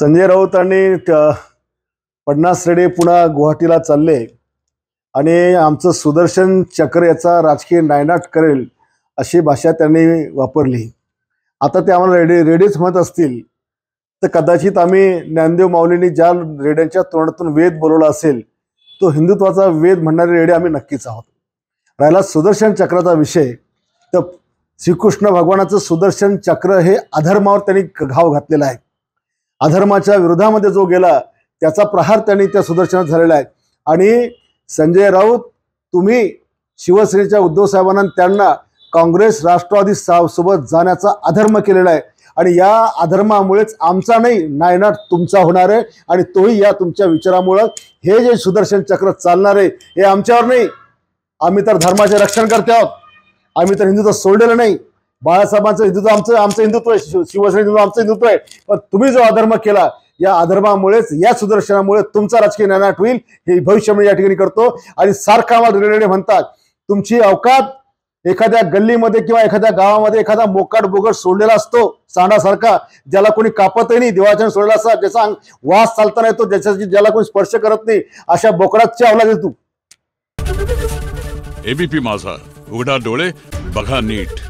संजय राऊत त्या पन्नास रेडे पुन्हा गुवाहाटीला चालले आणि आमचं सुदर्शन चक्र याचा राजकीय नायनाट करेल अशी भाषा त्यांनी वापरली आता ते आम्हाला रेडे रेडेच म्हणत असतील तर कदाचित आम्ही ज्ञानदेव माऊलींनी ज्या रेड्यांच्या तोंडातून वेद बोलवला असेल तो हिंदुत्वाचा वेद म्हणणारे रेडे आम्ही नक्कीच आहोत राहिला सुदर्शन चक्राचा विषय तर श्रीकृष्ण भगवानाचं सुदर्शन चक्र हे अधर्मावर त्यांनी घाव घातलेला आहे अधर्माच्या विरोधामध्ये जो गेला त्याचा प्रहार त्यांनी त्या सुदर्शनात झालेला आहे आणि संजय राऊत तुम्ही शिवसेनेच्या उद्धव साहेबांना त्यांना काँग्रेस राष्ट्रवादी सा सोबत जाण्याचा अधर्म केलेला आहे आणि या अधर्मामुळेच आमचा नाही नायनाट तुमचा होणार आहे आणि तोही या तुमच्या विचारामुळं हे जे सुदर्शन चक्र चालणार आहे हे आमच्यावर नाही आम्ही तर धर्माचे रक्षण करते आहोत आम्ही तर हिंदुत्व सोडलेलं नाही बाळासाहेबांचं हिंदुत्व आमचं आमचं हिंदुत्व आहे हिंदू आमचं हिंदुत्व आहे पण तुम्ही जो अधर्म केला या अधर्मामुळेच या सुदर्शनामुळे तुमचा राजकीय नानाट होईल हे भविष्य मी या ठिकाणी करतो आणि सारखा मला म्हणतात तुमची अवकात एखाद्या गल्लीमध्ये किंवा एखाद्या गावामध्ये एखादा मोकाट बोगट सोडलेला असतो सांडासारखा ज्याला कोणी कापत नाही देवाच्या सोडलेला असता ज्याचा वास चालताना येतो ज्याच्याशी ज्याला कोणी स्पर्श करत नाही अशा बोकडाची अवलाद तू एबीपी माझा उघडा डोळे बघा नीट